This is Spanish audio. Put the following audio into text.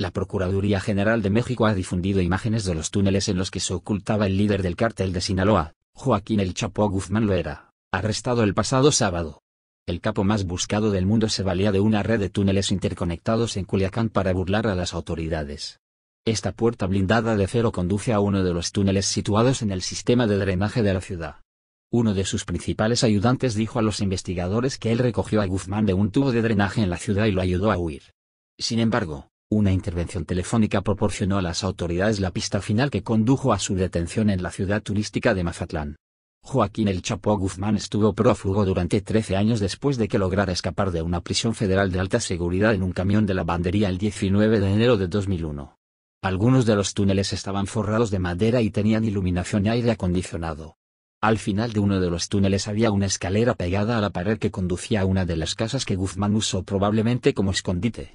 La Procuraduría General de México ha difundido imágenes de los túneles en los que se ocultaba el líder del cártel de Sinaloa, Joaquín El Chapo Guzmán Loera, arrestado el pasado sábado. El capo más buscado del mundo se valía de una red de túneles interconectados en Culiacán para burlar a las autoridades. Esta puerta blindada de cero conduce a uno de los túneles situados en el sistema de drenaje de la ciudad. Uno de sus principales ayudantes dijo a los investigadores que él recogió a Guzmán de un tubo de drenaje en la ciudad y lo ayudó a huir. Sin embargo, una intervención telefónica proporcionó a las autoridades la pista final que condujo a su detención en la ciudad turística de Mazatlán. Joaquín El Chapo Guzmán estuvo prófugo durante 13 años después de que lograra escapar de una prisión federal de alta seguridad en un camión de lavandería el 19 de enero de 2001. Algunos de los túneles estaban forrados de madera y tenían iluminación y aire acondicionado. Al final de uno de los túneles había una escalera pegada a la pared que conducía a una de las casas que Guzmán usó probablemente como escondite.